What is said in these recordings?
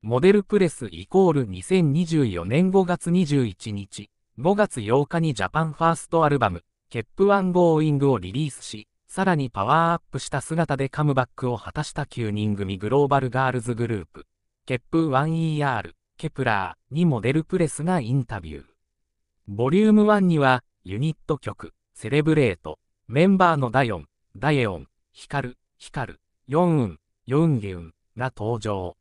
モデルプレスイコール2024年5月21日、5月8日にジャパンファーストアルバム、ケップワンゴーイングをリリースし、さらにパワーアップした姿でカムバックを果たした9人組グローバルガールズグループ、ケップ 1ER、ケプラーにモデルプレスがインタビュー。ボリューム1には、ユニット曲、セレブレート、メンバーのダヨン、ダエオン、ヒカル、ヒカル、ヨンウン、ヨンゲウンが登場。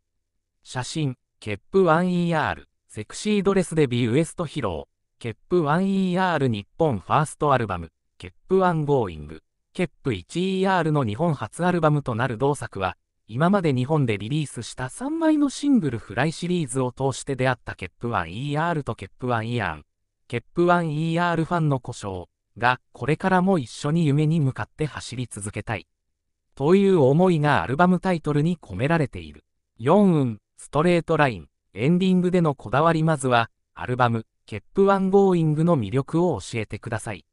写真、ケップ 1ER、セクシードレスで B ウエスト披露、ケップ 1ER 日本ファーストアルバム、ケップ 1Going、ケップ 1ER の日本初アルバムとなる同作は、今まで日本でリリースした3枚のシングルフライシリーズを通して出会ったケップ 1ER とケップ 1ER、ケップ 1ER ファンの故障がこれからも一緒に夢に向かって走り続けたい。という思いがアルバムタイトルに込められている。4運ストレートライン、エンディングでのこだわりまずは、アルバム、ケップワンゴーイングの魅力を教えてください。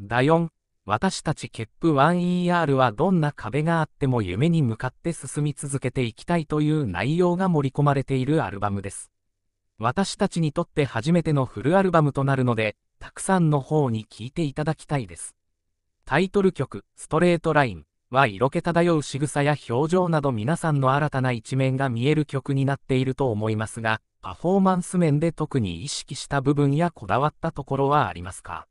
だ4、私たちケップワン e r はどんな壁があっても夢に向かって進み続けていきたいという内容が盛り込まれているアルバムです。私たちにとって初めてのフルアルバムとなるので、たくさんの方に聴いていただきたいです。タイトル曲、ストレートライン、は色気漂う仕草や表情など皆さんの新たな一面が見える曲になっていると思いますが、パフォーマンス面で特に意識した部分やこだわったところはありますか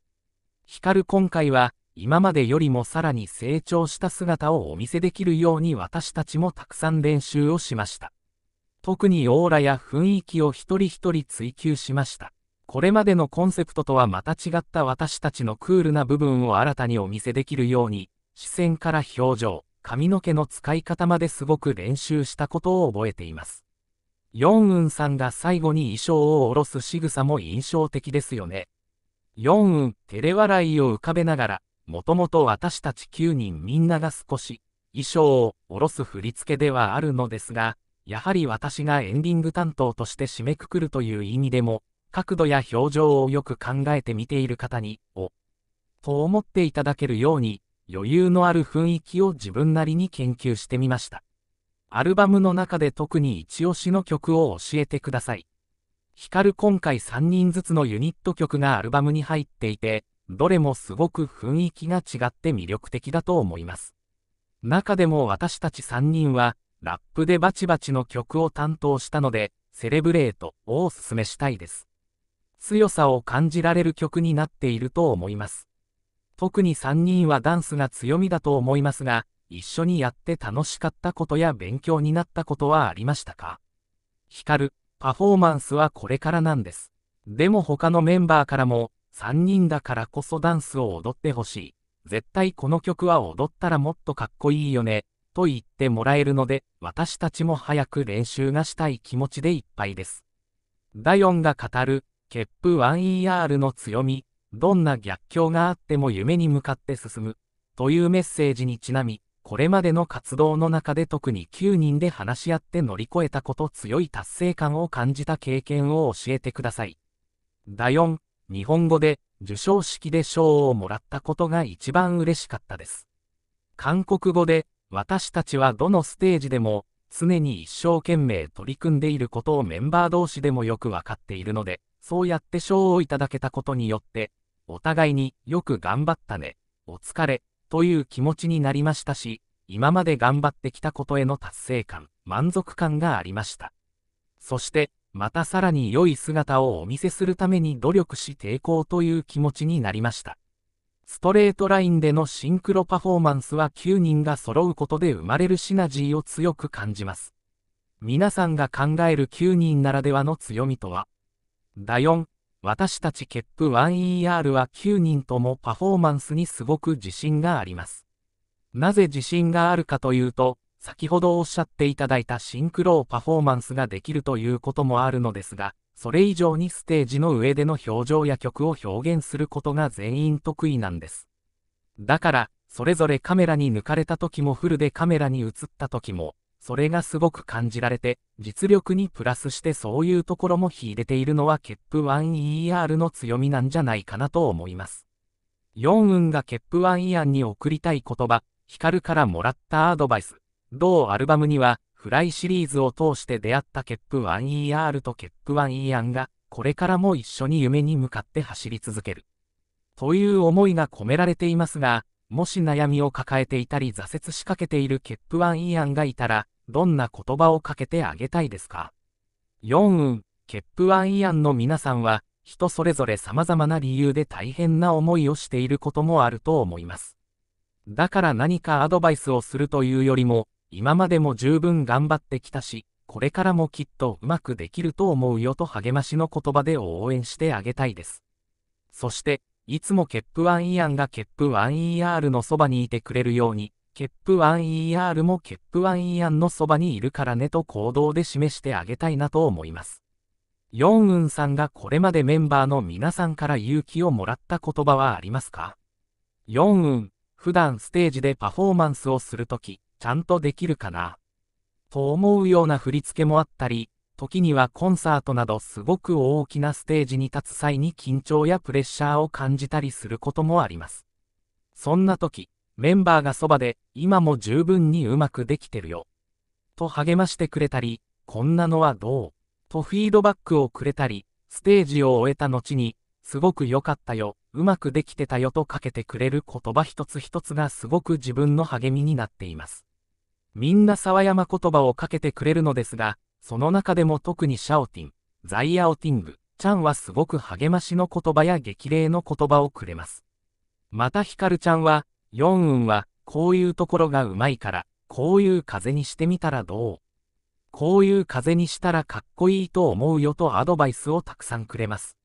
光今回は、今までよりもさらに成長した姿をお見せできるように私たちもたくさん練習をしました。特にオーラや雰囲気を一人一人追求しました。これまでのコンセプトとはまた違った私たちのクールな部分を新たにお見せできるように、視線から表情、髪の毛の使い方まですごく練習したことを覚えています。ヨンウンさんが最後に衣装を下ろす仕草も印象的ですよね。ヨンウン、照れ笑いを浮かべながら、もともと私たち9人みんなが少し、衣装を下ろす振り付けではあるのですが、やはり私がエンディング担当として締めくくるという意味でも、角度や表情をよく考えて見ている方に、お、と思っていただけるように、余裕のある雰囲気を自分なりに研究してみました。アルバムの中で特に一押しの曲を教えてください。光今回3人ずつのユニット曲がアルバムに入っていて、どれもすごく雰囲気が違って魅力的だと思います。中でも私たち3人は、ラップでバチバチの曲を担当したので、セレブレートをおすすめしたいです。強さを感じられる曲になっていると思います。特に3人はダンスが強みだと思いますが、一緒にやって楽しかったことや勉強になったことはありましたか光る、パフォーマンスはこれからなんです。でも他のメンバーからも、3人だからこそダンスを踊ってほしい。絶対この曲は踊ったらもっとかっこいいよね、と言ってもらえるので、私たちも早く練習がしたい気持ちでいっぱいです。ダヨンが語る、ケップ 1ER の強み、どんな逆境があっても夢に向かって進む、というメッセージにちなみ、これまでの活動の中で特に9人で話し合って乗り越えたこと強い達成感を感じた経験を教えてください。第4、日本語で受賞式で賞をもらったことが一番嬉しかったです。韓国語で私たちはどのステージでも常に一生懸命取り組んでいることをメンバー同士でもよくわかっているので、そうやって賞をいただけたことによって、お互いによく頑張ったね、お疲れ、という気持ちになりましたし、今まで頑張ってきたことへの達成感、満足感がありました。そして、またさらに良い姿をお見せするために努力し抵抗という気持ちになりました。ストレートラインでのシンクロパフォーマンスは9人が揃うことで生まれるシナジーを強く感じます。皆さんが考える9人ならではの強みとは、だ4、私たち KEP1ER は9人ともパフォーマンスにすごく自信があります。なぜ自信があるかというと、先ほどおっしゃっていただいたシンクロをパフォーマンスができるということもあるのですが、それ以上にステージの上での表情や曲を表現することが全員得意なんです。だから、それぞれカメラに抜かれた時もフルでカメラに映った時も、それがすごく感じられて、実力にプラスしてそういうところも秀でているのはケップ 1ER の強みなんじゃないかなと思います。4運がケップ1イアンに送りたい言葉、ヒカルからもらったアドバイス。同アルバムには、フライシリーズを通して出会ったケップ 1ER とケップ 1ER が、これからも一緒に夢に向かって走り続ける。という思いが込められていますが、もし悩みを抱えていたり挫折しかけているケップワンイアンがいたら、どんな言葉をかけてあげたいですか ?4 ん、ケップワンイアンの皆さんは、人それぞれ様々な理由で大変な思いをしていることもあると思います。だから何かアドバイスをするというよりも、今までも十分頑張ってきたし、これからもきっとうまくできると思うよと励ましの言葉で応援してあげたいです。そして、いつもケップワンイアンがケップワン e r のそばにいてくれるように、ケップワン e r もケップワンイアンのそばにいるからねと行動で示してあげたいなと思います。ヨンウンさんがこれまでメンバーの皆さんから勇気をもらった言葉はありますかヨンウン、普段ステージでパフォーマンスをするとき、ちゃんとできるかなと思うような振り付けもあったり、時にはコンサートなどすごく大きなステージに立つ際に緊張やプレッシャーを感じたりすることもあります。そんな時、メンバーがそばで、今も十分にうまくできてるよ。と励ましてくれたり、こんなのはどうとフィードバックをくれたり、ステージを終えた後に、すごく良かったよ、うまくできてたよとかけてくれる言葉一つ一つがすごく自分の励みになっています。みんな沢山言葉をかけてくれるのですが、その中でも特にシャオティン、ザイアオティング、チャンはすごく励ましの言葉や激励の言葉をくれます。またヒカルちゃんは、ヨンウンは、こういうところがうまいから、こういう風にしてみたらどうこういう風にしたらかっこいいと思うよとアドバイスをたくさんくれます。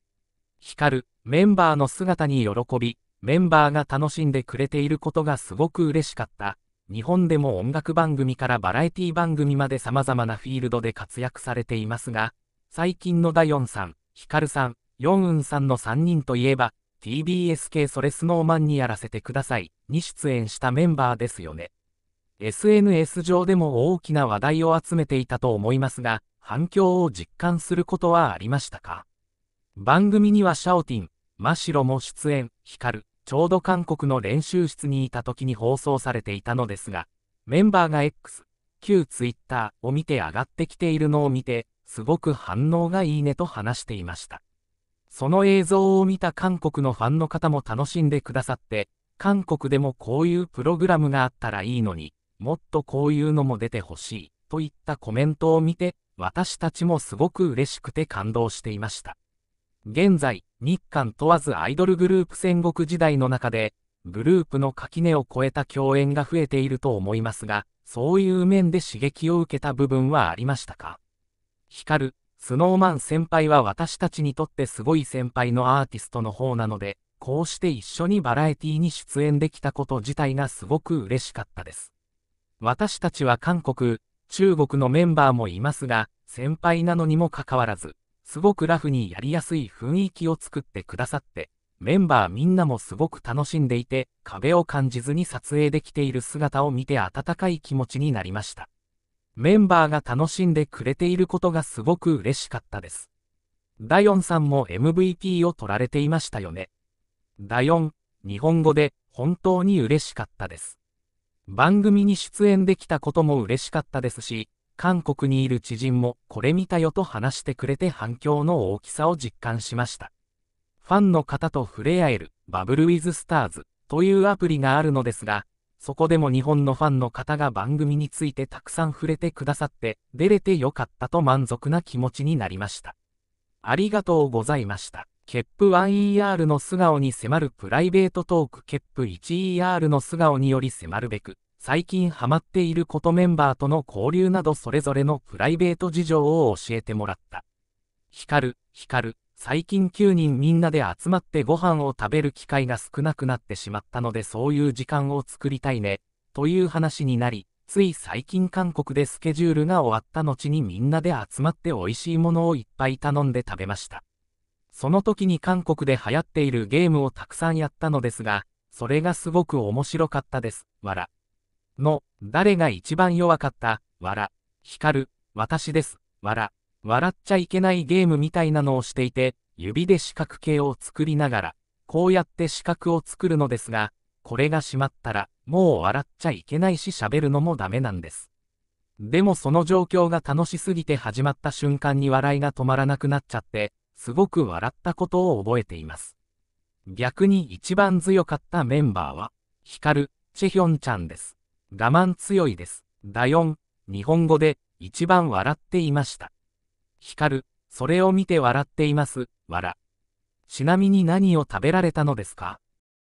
ヒカル、メンバーの姿に喜び、メンバーが楽しんでくれていることがすごく嬉しかった。日本でも音楽番組からバラエティ番組まで様々なフィールドで活躍されていますが、最近のダヨンさん、ヒカルさん、ヨンウンさんの3人といえば、TBS 系それスノーマンにやらせてくださいに出演したメンバーですよね。SNS 上でも大きな話題を集めていたと思いますが、反響を実感することはありましたか番組にはシャオティン、マシロも出演、ヒカル、ちょうど韓国の練習室にいた時に放送されていたのですが、メンバーが X、旧 Twitter を見て上がってきているのを見て、すごく反応がいいねと話していました。その映像を見た韓国のファンの方も楽しんでくださって、韓国でもこういうプログラムがあったらいいのに、もっとこういうのも出てほしい、といったコメントを見て、私たちもすごく嬉しくて感動していました。現在、日韓問わずアイドルグループ戦国時代の中で、グループの垣根を越えた共演が増えていると思いますが、そういう面で刺激を受けた部分はありましたか光る、スノーマン先輩は私たちにとってすごい先輩のアーティストの方なので、こうして一緒にバラエティに出演できたこと自体がすごく嬉しかったです。私たちは韓国、中国のメンバーもいますが、先輩なのにもかかわらず、すごくラフにやりやすい雰囲気を作ってくださって、メンバーみんなもすごく楽しんでいて、壁を感じずに撮影できている姿を見て温かい気持ちになりました。メンバーが楽しんでくれていることがすごく嬉しかったです。ダヨンさんも MVP を取られていましたよね。ダヨン、日本語で本当に嬉しかったです。番組に出演できたことも嬉しかったですし、韓国にいる知人もこれ見たよと話してくれて反響の大きさを実感しました。ファンの方と触れ合えるバブルウィズスターズというアプリがあるのですが、そこでも日本のファンの方が番組についてたくさん触れてくださって、出れてよかったと満足な気持ちになりました。ありがとうございました。ケップ 1ER の素顔に迫るプライベートトークケップ 1ER の素顔により迫るべく、最近ハマっていることメンバーとの交流などそれぞれのプライベート事情を教えてもらった。ひかるひかる。最近9人みんなで集まってご飯を食べる機会が少なくなってしまったのでそういう時間を作りたいね、という話になり、つい最近韓国でスケジュールが終わった後にみんなで集まって美味しいものをいっぱい頼んで食べました。その時に韓国で流行っているゲームをたくさんやったのですが、それがすごく面白かったです、わら。の、誰が一番弱かった、わら、光る、私です、わら、笑っちゃいけないゲームみたいなのをしていて、指で四角形を作りながら、こうやって四角を作るのですが、これが閉まったら、もう笑っちゃいけないし喋るのもダメなんです。でもその状況が楽しすぎて始まった瞬間に笑いが止まらなくなっちゃって、すごく笑ったことを覚えています。逆に一番強かったメンバーは、ひかるチェヒョンちゃんです。我慢強いです。だよん、日本語で、一番笑っていました。ひかるそれを見て笑っています、笑。ちなみに何を食べられたのですか